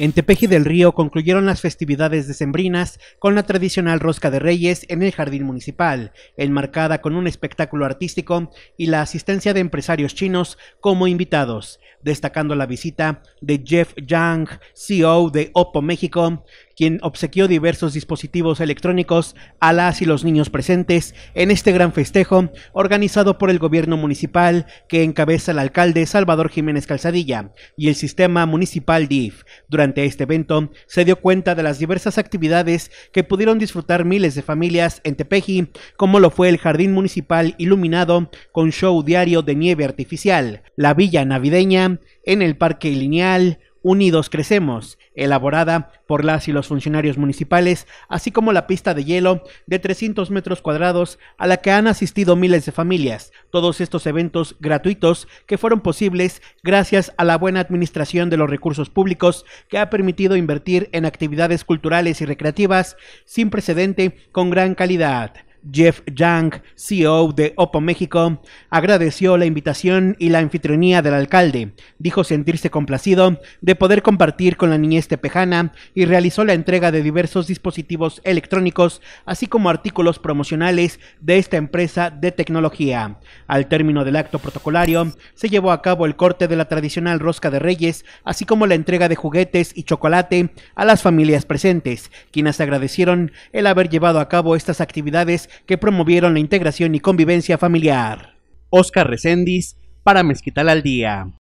En Tepeji del Río concluyeron las festividades decembrinas con la tradicional rosca de reyes en el jardín municipal, enmarcada con un espectáculo artístico y la asistencia de empresarios chinos como invitados, destacando la visita de Jeff Yang, CEO de Oppo México, quien obsequió diversos dispositivos electrónicos a las y los niños presentes en este gran festejo organizado por el gobierno municipal que encabeza el alcalde Salvador Jiménez Calzadilla y el sistema municipal DIF. Durante este evento se dio cuenta de las diversas actividades que pudieron disfrutar miles de familias en Tepeji, como lo fue el jardín municipal iluminado con show diario de nieve artificial, la villa navideña en el parque lineal, Unidos Crecemos, elaborada por las y los funcionarios municipales, así como la pista de hielo de 300 metros cuadrados a la que han asistido miles de familias. Todos estos eventos gratuitos que fueron posibles gracias a la buena administración de los recursos públicos que ha permitido invertir en actividades culturales y recreativas sin precedente con gran calidad. Jeff Yang, CEO de Oppo México, agradeció la invitación y la anfitrionía del alcalde. Dijo sentirse complacido de poder compartir con la niñez tepejana y realizó la entrega de diversos dispositivos electrónicos, así como artículos promocionales de esta empresa de tecnología. Al término del acto protocolario, se llevó a cabo el corte de la tradicional rosca de reyes, así como la entrega de juguetes y chocolate a las familias presentes, quienes agradecieron el haber llevado a cabo estas actividades que promovieron la integración y convivencia familiar. Oscar Recendis para Mezquital al Día.